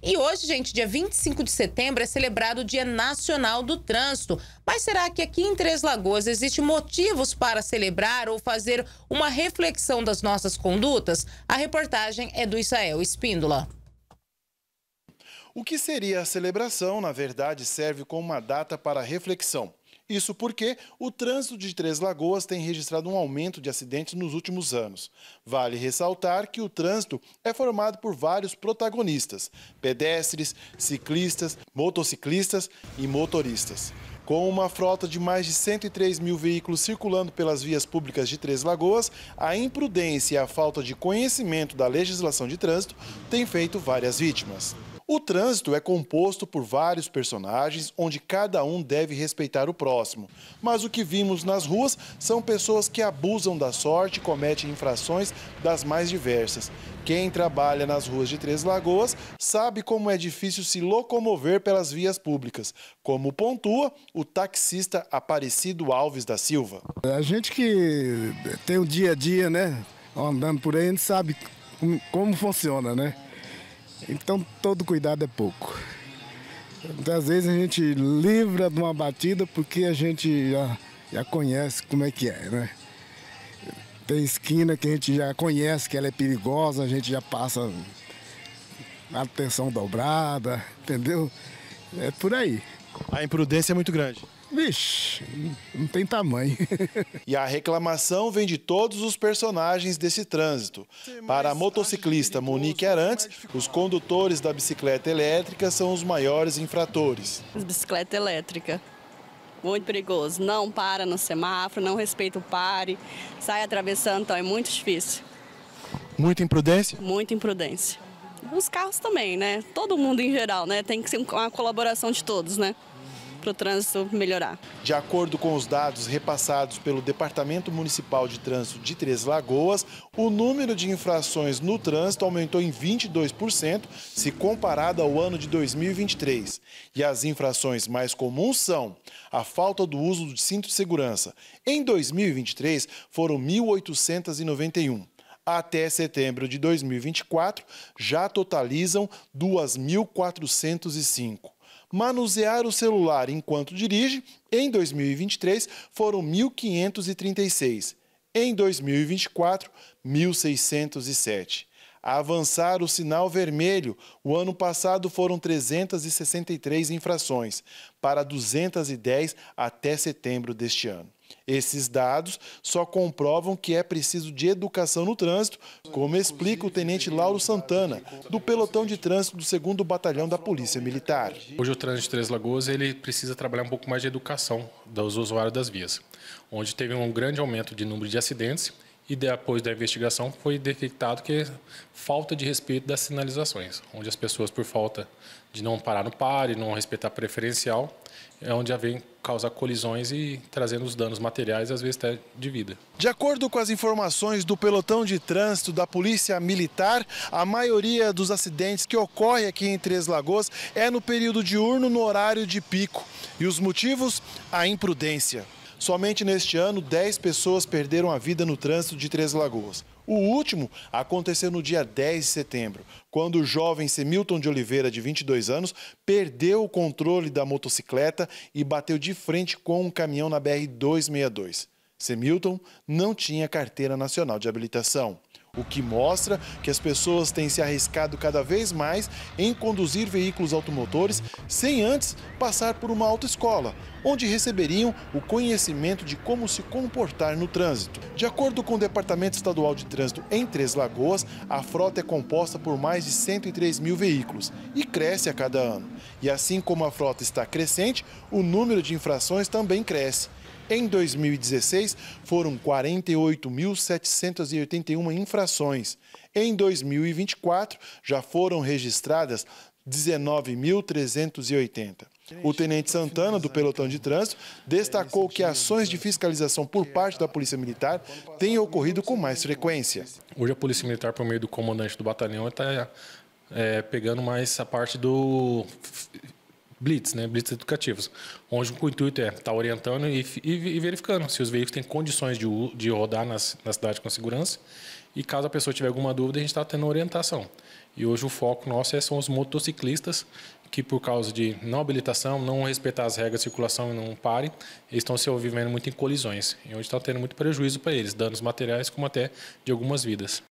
E hoje, gente, dia 25 de setembro, é celebrado o Dia Nacional do Trânsito. Mas será que aqui em Três Lagoas existem motivos para celebrar ou fazer uma reflexão das nossas condutas? A reportagem é do Israel Espíndola. O que seria a celebração, na verdade, serve como uma data para reflexão. Isso porque o trânsito de Três Lagoas tem registrado um aumento de acidentes nos últimos anos. Vale ressaltar que o trânsito é formado por vários protagonistas: pedestres, ciclistas, motociclistas e motoristas. Com uma frota de mais de 103 mil veículos circulando pelas vias públicas de Três Lagoas, a imprudência e a falta de conhecimento da legislação de trânsito têm feito várias vítimas. O trânsito é composto por vários personagens, onde cada um deve respeitar o próximo. Mas o que vimos nas ruas são pessoas que abusam da sorte e cometem infrações das mais diversas. Quem trabalha nas ruas de Três Lagoas sabe como é difícil se locomover pelas vias públicas, como pontua o taxista Aparecido Alves da Silva. A gente que tem o dia a dia, né, andando por aí, a gente sabe como funciona, né? Então todo cuidado é pouco. Muitas às vezes a gente livra de uma batida porque a gente já, já conhece como é que é, né? Tem esquina que a gente já conhece que ela é perigosa, a gente já passa atenção dobrada, entendeu? É por aí. A imprudência é muito grande. Vixe, não tem tamanho. e a reclamação vem de todos os personagens desse trânsito. Para a motociclista Monique Arantes, os condutores da bicicleta elétrica são os maiores infratores. Bicicleta elétrica. Muito perigoso. Não para no semáforo, não respeita o pare, sai atravessando, então é muito difícil. Muita imprudência? Muita imprudência. Os carros também, né? Todo mundo em geral, né? Tem que ser uma colaboração de todos, né? para o trânsito melhorar. De acordo com os dados repassados pelo Departamento Municipal de Trânsito de Três Lagoas, o número de infrações no trânsito aumentou em 22% se comparado ao ano de 2023. E as infrações mais comuns são a falta do uso do cinto de segurança. Em 2023, foram 1.891 até setembro de 2024 já totalizam 2.405 manusear o celular enquanto dirige, em 2023 foram 1.536, em 2024, 1.607. Avançar o sinal vermelho, o ano passado foram 363 infrações, para 210 até setembro deste ano. Esses dados só comprovam que é preciso de educação no trânsito, como explica o tenente Lauro Santana, do pelotão de trânsito do 2 Batalhão da Polícia Militar. Hoje o trânsito de Três Lagoas ele precisa trabalhar um pouco mais de educação dos usuários das vias, onde teve um grande aumento de número de acidentes e depois da investigação foi detectado que falta de respeito das sinalizações, onde as pessoas por falta de não parar no e não respeitar preferencial, é onde já vem causar colisões e trazendo os danos materiais, às vezes até de vida. De acordo com as informações do pelotão de trânsito da Polícia Militar, a maioria dos acidentes que ocorre aqui em Três Lagoas é no período diurno, no horário de pico. E os motivos? A imprudência. Somente neste ano, 10 pessoas perderam a vida no trânsito de Três Lagoas. O último aconteceu no dia 10 de setembro, quando o jovem Semilton de Oliveira, de 22 anos, perdeu o controle da motocicleta e bateu de frente com um caminhão na BR-262. Semilton não tinha carteira nacional de habilitação o que mostra que as pessoas têm se arriscado cada vez mais em conduzir veículos automotores sem antes passar por uma autoescola, onde receberiam o conhecimento de como se comportar no trânsito. De acordo com o Departamento Estadual de Trânsito em Três Lagoas, a frota é composta por mais de 103 mil veículos e cresce a cada ano. E assim como a frota está crescente, o número de infrações também cresce. Em 2016, foram 48.781 infrações. Em 2024, já foram registradas 19.380. O tenente Santana, do né? pelotão de trânsito, destacou que ações de fiscalização por parte da Polícia Militar têm ocorrido com mais frequência. Hoje a Polícia Militar, por meio do comandante do batalhão, está é, pegando mais a parte do blitz, né? blitz educativos, onde o intuito é estar tá orientando e, e, e verificando se os veículos têm condições de, de rodar nas, na cidade com segurança e caso a pessoa tiver alguma dúvida, a gente está tendo orientação. E hoje o foco nosso é, são os motociclistas que por causa de não habilitação, não respeitar as regras de circulação e não parem, estão se envolvendo muito em colisões, e onde está tendo muito prejuízo para eles, danos materiais como até de algumas vidas.